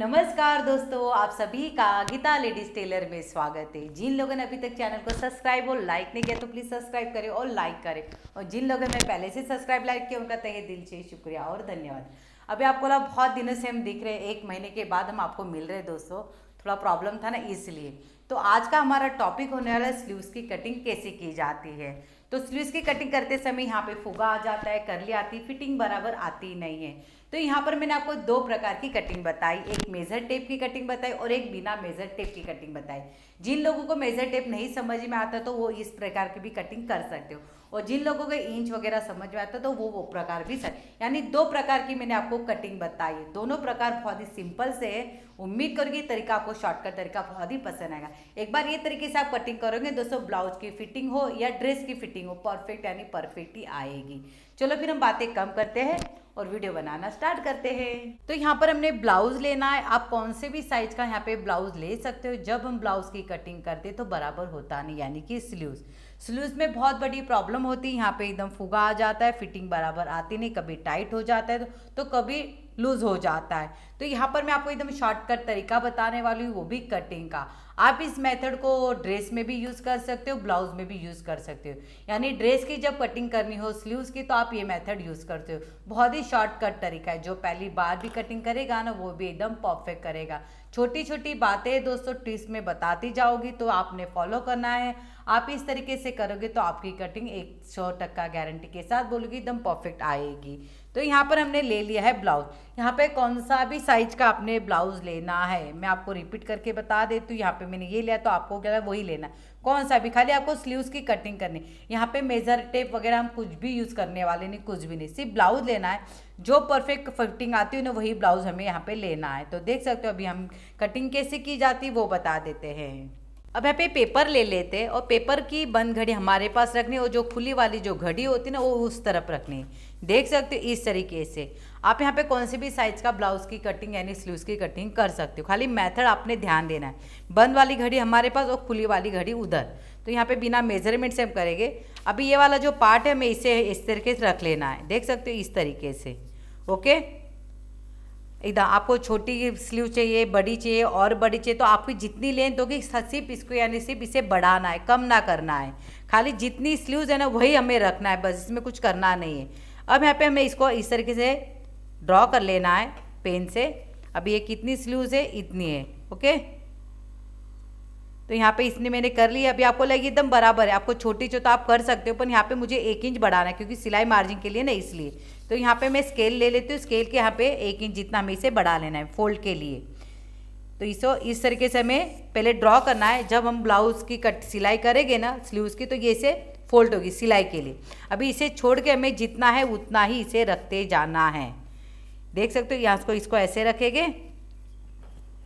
नमस्कार दोस्तों आप सभी का गीता लेडीज टेलर में स्वागत है जिन लोगों ने अभी तक चैनल को सब्सक्राइब और लाइक नहीं किया तो प्लीज़ सब्सक्राइब करें और लाइक करें और जिन लोगों ने पहले से सब्सक्राइब लाइक किया उनका तहे दिल से शुक्रिया और धन्यवाद अभी आपको ना बहुत दिनों से हम दिख रहे हैं एक महीने के बाद हम आपको मिल रहे दोस्तों थोड़ा प्रॉब्लम था ना इसलिए तो आज का हमारा टॉपिक होने वाला है स्लीव्स की कटिंग कैसे की जाती है तो स्लीव्स की कटिंग करते समय यहाँ पे फुगा आ जाता है करली आती फिटिंग बराबर आती नहीं है तो यहाँ पर मैंने आपको दो प्रकार की कटिंग बताई एक मेज़र टेप की कटिंग बताई और एक बिना मेज़र टेप की कटिंग बताई जिन लोगों को मेज़र टेप नहीं समझ में आता तो वो इस प्रकार की भी कटिंग कर सकते हो और जिन लोगों को इंच वगैरह समझ में आता तो वो वो प्रकार भी सर यानी दो प्रकार की मैंने आपको कटिंग बताई दोनों प्रकार बहुत ही सिंपल से है उम्मीद करूँगी तरीका आपको शॉर्टकट तरीका बहुत ही पसंद आएगा एक बार ये तरीके से आप कटिंग करोगे दोस्तों ब्लाउज की फिटिंग हो या ड्रेस की फिटिंग हो परफेक्ट यानी परफेक्ट ही आएगी चलो फिर हम बातें कम करते हैं और वीडियो बनाना स्टार्ट करते हैं तो यहाँ पर हमने ब्लाउज लेना है आप कौन से भी साइज का यहाँ पे ब्लाउज ले सकते हो जब हम ब्लाउज की कटिंग करते तो बराबर होता नहीं यानी कि स्लीव्स स्लीव्स में बहुत बड़ी प्रॉब्लम होती है यहाँ पे एकदम फुगा आ जाता है फिटिंग बराबर आती नहीं कभी टाइट हो जाता है तो, तो कभी लूज हो जाता है तो यहाँ पर मैं आपको एकदम शॉर्टकट तरीका बताने वाली हूँ वो भी कटिंग का आप इस मेथड को ड्रेस में भी यूज़ कर सकते हो ब्लाउज में भी यूज़ कर सकते हो यानी ड्रेस की जब कटिंग करनी हो स्लीव्स की तो आप ये मेथड यूज़ करते हो बहुत ही शॉर्टकट तरीका है जो पहली बार भी कटिंग करेगा ना वो भी एकदम परफेक्ट करेगा छोटी छोटी बातें दोस्तों ट्विस्ट में बताती जाओगी तो आपने फॉलो करना है आप इस तरीके से करोगे तो आपकी कटिंग एक सौ टक्का गारंटी के साथ बोलोगी एकदम परफेक्ट आएगी तो यहाँ पर हमने ले लिया है ब्लाउज यहाँ पे कौन सा भी साइज का आपने ब्लाउज लेना है मैं आपको रिपीट करके बता देती हूँ यहाँ पे मैंने ये लिया तो आपको क्या है वही लेना कौन सा भी खाली आपको स्लीव्स की कटिंग करनी यहाँ पे मेजर टेप वगैरह हम कुछ भी यूज़ करने वाले नहीं कुछ भी नहीं सिर्फ ब्लाउज लेना है जो परफेक्ट फिटिंग आती है ना वही ब्लाउज हमें यहाँ पे लेना है तो देख सकते हो अभी हम कटिंग कैसे की जाती वो बता देते हैं अब यहाँ पे पेपर ले लेते हैं और पेपर की बंद घड़ी हमारे पास रखनी और जो खुली वाली जो घड़ी होती है ना वो उस तरफ रखनी देख सकते हो इस तरीके से आप यहाँ पे कौन से भी साइज़ का ब्लाउज़ की कटिंग यानी स्लीव्स की कटिंग कर सकते हो खाली मेथड आपने ध्यान देना है बंद वाली घड़ी हमारे पास और खुली वाली घड़ी उधर तो यहाँ पे बिना मेजरमेंट से हम करेंगे अभी ये वाला जो पार्ट है हमें इसे इस तरीके से रख लेना है देख सकते हो इस तरीके से ओके एकदम आपको छोटी स्लीव चाहिए बड़ी चाहिए और बड़ी चाहिए तो आपकी जितनी लेंथ होगी सिर्फ इसको यानी सिर्फ इसे बढ़ाना है कम ना करना है खाली जितनी स्लीव्स है ना वही हमें रखना है बस इसमें कुछ करना नहीं है अब यहाँ पे हमें इसको इस तरीके से ड्रॉ कर लेना है पेन से अब ये कितनी स्लीव्स है इतनी है ओके तो यहाँ पे इसने मैंने कर ली अभी आपको लगी एकदम बराबर है आपको छोटी चो तो आप कर सकते हो पर यहाँ पे मुझे एक इंच बढ़ाना है क्योंकि सिलाई मार्जिन के लिए ना इसलिए तो यहाँ पे मैं स्केल ले लेती हूँ स्केल के यहाँ पे एक इंच जितना हमें इसे बढ़ा लेना है फोल्ड के लिए तो इसको इस तरीके से हमें पहले ड्रॉ करना है जब हम ब्लाउज़ की कट सिलाई करेंगे ना स्लीव्स की तो ये इसे फोल्ड होगी सिलाई के लिए अभी इसे छोड़ के हमें जितना है उतना ही इसे रखते जाना है देख सकते हो यहाँ इसको इसको ऐसे रखेंगे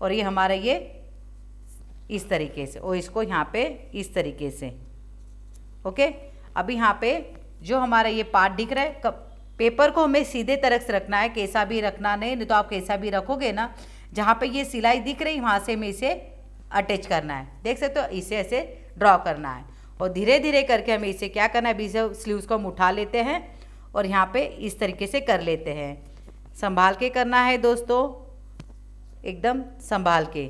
और ये हमारा ये इस तरीके से और इसको यहाँ पे इस तरीके से ओके अभी यहाँ पे जो हमारा ये पार्ट दिख रहा है कब पेपर को हमें सीधे तरह से रखना है कैसा भी रखना नहीं नहीं तो आप कैसा भी रखोगे ना जहाँ पे ये सिलाई दिख रही वहाँ से हमें इसे अटैच करना है देख सकते हो इसे ऐसे ड्रॉ करना है और धीरे धीरे करके हमें इसे क्या करना है अभी इसे स्लीव्स को हम उठा लेते हैं और यहाँ पे इस तरीके से कर लेते हैं संभाल के करना है दोस्तों एकदम संभाल के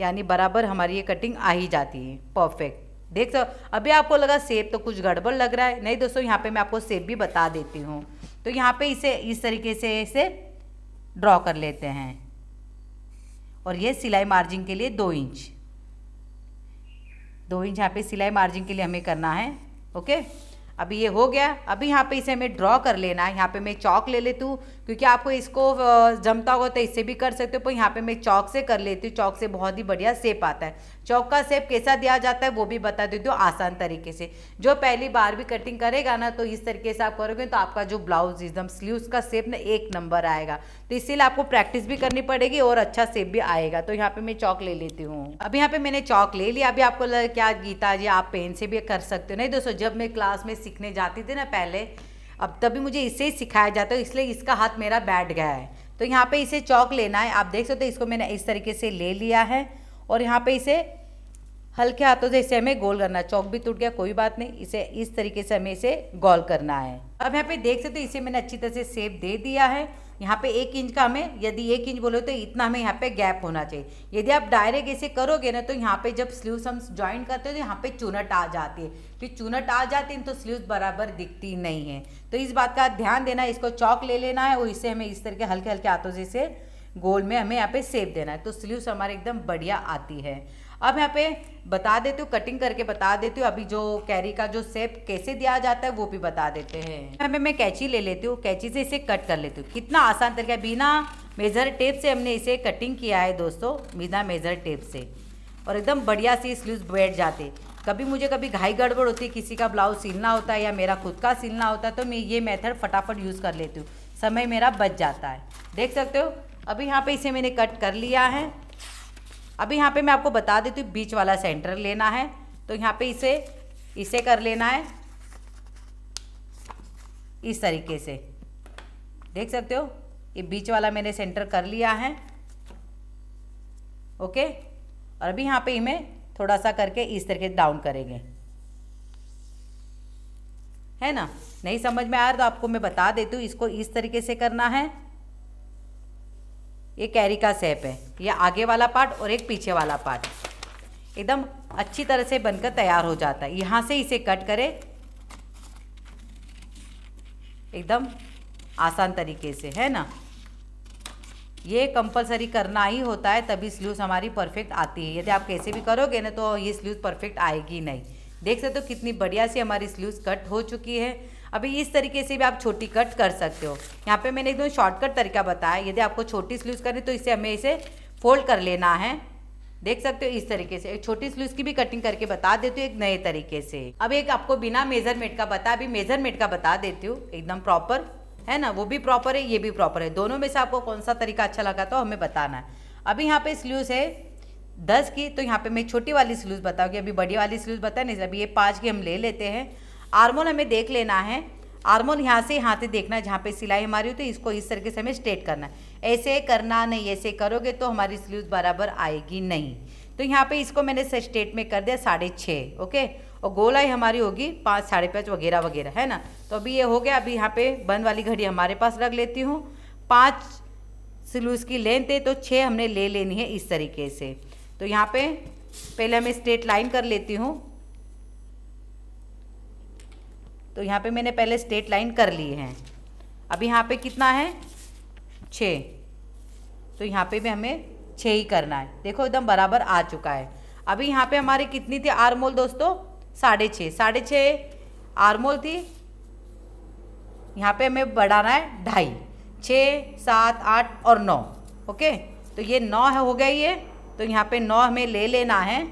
यानी बराबर हमारी ये कटिंग आ ही जाती है परफेक्ट देख सो अभी आपको लगा सेब तो कुछ गड़बड़ लग रहा है नहीं दोस्तों यहाँ पे मैं आपको सेब भी बता देती हूँ तो यहाँ पे इसे इस तरीके से इसे ड्रॉ कर लेते हैं और ये सिलाई मार्जिन के लिए दो इंच दो इंच यहाँ पे सिलाई मार्जिन के लिए हमें करना है ओके अभी ये हो गया अभी यहाँ पे इसे हमें ड्रॉ कर लेना है यहाँ पे मैं चौक ले लेती हूँ क्योंकि आपको इसको जमता होगा तो इससे भी कर सकते हो पर यहाँ पे मैं चौक से कर लेती हूँ चौक से बहुत ही बढ़िया सेप आता है चौक का सेप कैसा दिया जाता है वो भी बता देती हूँ आसान तरीके से जो पहली बार भी कटिंग करेगा ना तो इस तरीके से आप करोगे तो आपका जो ब्लाउज एकदम स्लीव्स का सेप ना एक नंबर आएगा तो इसीलिए आपको प्रैक्टिस भी करनी पड़ेगी और अच्छा सेप भी आएगा तो यहाँ पे मैं चौक ले लेती हूँ अब यहाँ पे मैंने चौक ले लिया अभी आपको क्या गीता जी आप पेन से भी कर सकते हो नहीं दोस्तों जब मैं क्लास में सीखने जाती थी ना पहले अब तभी मुझे इसे ही सिखाया जाता है तो इसलिए इसका हाथ मेरा बैठ गया है तो यहाँ पे इसे चौक लेना है आप देख सकते हो इसको मैंने इस तरीके से ले लिया है और यहाँ पे इसे हल्के हाथों से इसे हमें गोल करना है चौक भी टूट गया कोई बात नहीं इसे इस तरीके से हमें इसे गोल करना है अब यहाँ पे देख सकते हो इसे मैंने अच्छी तरह से सेप दे दिया है यहाँ पे एक इंच का हमें यदि एक इंच बोलो तो इतना हमें यहाँ पे गैप होना चाहिए यदि आप डायरेक्ट ऐसे करोगे ना तो यहाँ पे जब स्लीव्स हम ज्वाइन करते हो तो यहाँ पे चुनट आ जाती है तो चुनट आ जाती है तो स्लीव्स बराबर दिखती नहीं है तो इस बात का ध्यान देना है इसको चौक ले लेना है और इससे हमें इस तरह के हल्के हल्के हाथों से गोल में हमें यहाँ पे सेप देना है तो स्लीव्स हमारे एकदम बढ़िया आती है अब यहाँ पे बता देते हो कटिंग करके बता देते हो अभी जो कैरी का जो सेप कैसे दिया जाता है वो भी बता देते हैं यहाँ पे मैं कैची ले लेती हूँ कैची से इसे कट कर लेती हूँ कितना आसान तरीका है बिना मेज़र टेप से हमने इसे कटिंग किया है दोस्तों बिना मेज़र टेप से और एकदम बढ़िया सी स्लूज बैठ जाते कभी मुझे कभी घाई गड़बड़ होती है किसी का ब्लाउज सिलना होता है या मेरा खुद का सिलना होता है तो मैं ये मेथड फटाफट यूज़ कर लेती हूँ समय मेरा बच जाता है देख सकते हो अभी यहाँ पे इसे मैंने कट कर लिया है अभी यहाँ पे मैं आपको बता देती हूँ बीच वाला सेंटर लेना है तो यहाँ पे इसे इसे कर लेना है इस तरीके से देख सकते हो ये बीच वाला मैंने सेंटर कर लिया है ओके और अभी यहाँ पे इमें थोड़ा सा करके इस तरीके डाउन करेंगे है ना नहीं समझ में आया तो आपको मैं बता देती हूँ इसको इस तरीके से करना है ये कैरी का सेप है ये आगे वाला पार्ट और एक पीछे वाला पार्ट एकदम अच्छी तरह से बनकर तैयार हो जाता है यहाँ से इसे कट करें एकदम आसान तरीके से है ना ये कंपलसरी करना ही होता है तभी स्ल्यूज हमारी परफेक्ट आती है यदि आप कैसे भी करोगे ना तो ये स्ल्यूज परफेक्ट आएगी नहीं देख सकते हो तो कितनी बढ़िया सी हमारी स्ल्यूज कट हो चुकी है अभी इस तरीके से भी आप छोटी कट कर सकते हो यहाँ पे मैंने एकदम शॉर्टकट तरीका बताया यदि आपको छोटी स्लूज करनी तो इसे हमें इसे फोल्ड कर लेना है देख सकते हो इस तरीके से एक छोटी स्लूज की भी कटिंग करके बता देती हूँ एक नए तरीके से अब एक आपको बिना मेजरमेंट का बता अभी मेजरमेंट का बता देती हूँ एकदम प्रॉपर है ना वो भी प्रॉपर है ये भी प्रॉपर है दोनों में से आपको कौन सा तरीका अच्छा लगा तो हमें बताना है अभी यहाँ पे स्लूज है दस की तो यहाँ पे मैं छोटी वाली स्लूज बताऊँगी अभी बड़ी वाली स्लूज बताए नहीं अभी ये पाँच की हम ले लेते हैं आर्मोल हमें देख लेना है आर्मोल यहाँ से यहाँ से देखना है जहाँ पे सिलाई हमारी होती है इसको इस तरीके से हमें स्ट्रेट करना है ऐसे करना नहीं ऐसे करोगे तो हमारी स्लीव बराबर आएगी नहीं तो यहाँ पे इसको मैंने स्ट्रेट में कर दिया साढ़े छः ओके और गोलाई हमारी होगी पाँच साढ़े पाँच वगैरह वगैरह है ना तो अभी ये हो गया अभी यहाँ पे बंद वाली घड़ी हमारे पास रख लेती हूँ पाँच स्लूज की लेंथ है तो छः हमने ले लेनी है इस तरीके से तो यहाँ पे पहले हमें स्ट्रेट लाइन कर लेती हूँ तो यहाँ पे मैंने पहले स्टेट लाइन कर लिए हैं अब यहाँ पे कितना है छः तो यहाँ पे भी हमें छः ही करना है देखो एकदम बराबर आ चुका है अभी यहाँ पे हमारे कितनी थी आरमोल दोस्तों साढ़े छः साढ़े छः आरमोल थी यहाँ पे हमें बढ़ाना है ढाई छः सात आठ और नौ ओके तो ये नौ है हो गया ये तो यहाँ पे नौ हमें ले लेना है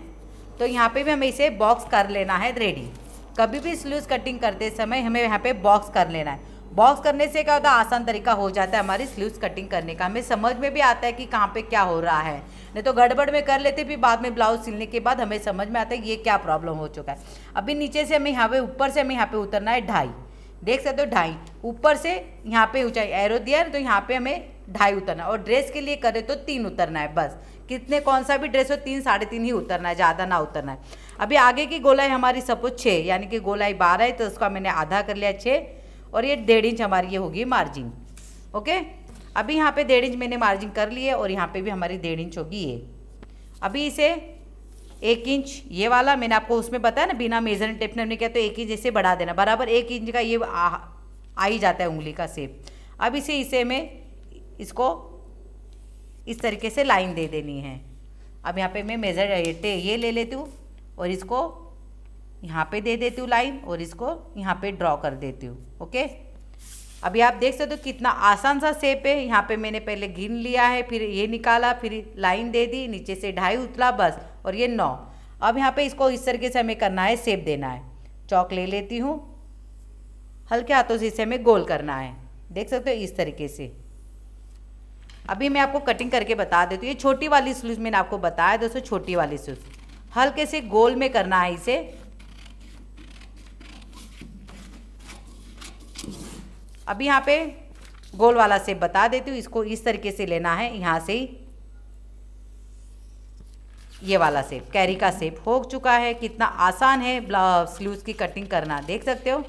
तो यहाँ पे भी हमें इसे बॉक्स कर लेना है रेडी कभी भी स्लीव्स कटिंग करते समय हमें यहाँ पे बॉक्स कर लेना है बॉक्स करने से क्या होता है आसान तरीका हो जाता है हमारी स्लीव्स कटिंग करने का हमें समझ में भी आता है कि कहाँ पे क्या हो रहा है नहीं तो गड़बड़ में कर लेते भी बाद में ब्लाउज सिलने के बाद हमें समझ में आता है ये क्या प्रॉब्लम हो चुका है अभी नीचे से हमें यहाँ पे ऊपर से हमें यहाँ पे उतरना है ढाई देख सकते हो ढाई ऊपर से यहाँ पे ऊंचाई एरो दिया है तो यहाँ पे हमें ढाई उतरना है और ड्रेस के लिए करें तो तीन उतरना है बस कितने कौन सा भी ड्रेस हो तीन साढ़े तीन ही उतरना है ज़्यादा ना उतरना है अभी आगे की गोलाई हमारी सपोज छः यानी कि गोलाई बारह है तो उसका मैंने आधा कर लिया छः और ये डेढ़ इंच हमारी ये होगी मार्जिन ओके अभी यहाँ पे डेढ़ इंच मैंने मार्जिन कर लिए और यहाँ पे भी हमारी डेढ़ इंच होगी ये अभी इसे एक इंच ये वाला मैंने आपको उसमें बताया ना बिना मेजरिंग टेप ने हमने क्या तो एक इंच इसे बढ़ा देना बराबर एक इंच का ये आ, आ ही जाता है उंगली का सेप अब इसे इसे में इसको इस तरीके से लाइन दे देनी है अब यहाँ पे मैं मेजर ये ले लेती हूँ और इसको यहाँ पे दे देती हूँ लाइन और इसको यहाँ पे ड्रॉ कर देती हूँ ओके अभी आप देख सकते हो कितना आसान सा सेप है यहाँ पे मैंने पहले घिन लिया है फिर ये निकाला फिर लाइन दे दी नीचे से ढाई उतला बस और ये नौ अब यहाँ पे इसको इस तरीके से हमें करना है सेप देना है चौक ले लेती हूँ हल्के हाथों से इसे हमें गोल करना है देख सकते हो इस तरीके से अभी मैं आपको कटिंग करके बता देती हूँ ये छोटी वाली स्लूज मैंने आपको बताया दोस्तों छोटी वाली स्लूज हल्के से गोल में करना है इसे अब यहाँ पे गोल वाला से बता देती हूँ इसको इस तरीके से लेना है यहाँ से ही ये वाला सेप कैरी का सेप हो चुका है कितना आसान है स्लीव्स की कटिंग करना देख सकते हो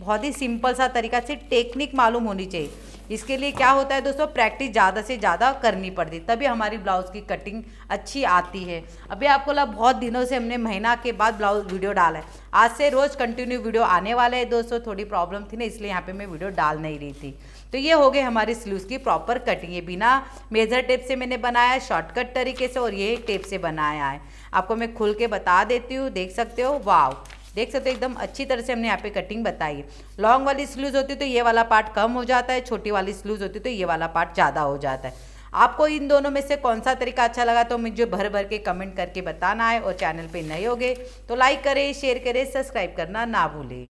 बहुत ही सिंपल सा तरीका से टेक्निक मालूम होनी चाहिए इसके लिए क्या होता है दोस्तों प्रैक्टिस ज़्यादा से ज़्यादा करनी पड़ती तभी हमारी ब्लाउज़ की कटिंग अच्छी आती है अभी आपको लगा बहुत दिनों से हमने महीना के बाद ब्लाउज वीडियो डाला है आज से रोज़ कंटिन्यू वीडियो आने वाला है दोस्तों थोड़ी प्रॉब्लम थी ना इसलिए यहाँ पे मैं वीडियो डाल नहीं रही थी तो ये हो गए हमारी स्लूज की प्रॉपर कटिंग ये बिना मेजर टेप से मैंने बनाया शॉर्टकट तरीके से और ये टेप से बनाया है आपको मैं खुल के बता देती हूँ देख सकते हो वाव देख सकते हो एकदम अच्छी तरह से हमने यहाँ पे कटिंग बताई लॉन्ग वाली स्लूज होती है तो ये वाला पार्ट कम हो जाता है छोटी वाली स्लूज होती है तो ये वाला पार्ट ज़्यादा हो जाता है आपको इन दोनों में से कौन सा तरीका अच्छा लगा तो मुझे भर भर के कमेंट करके बताना है और चैनल पर नए हो तो लाइक करें शेयर करें सब्सक्राइब करना ना भूलें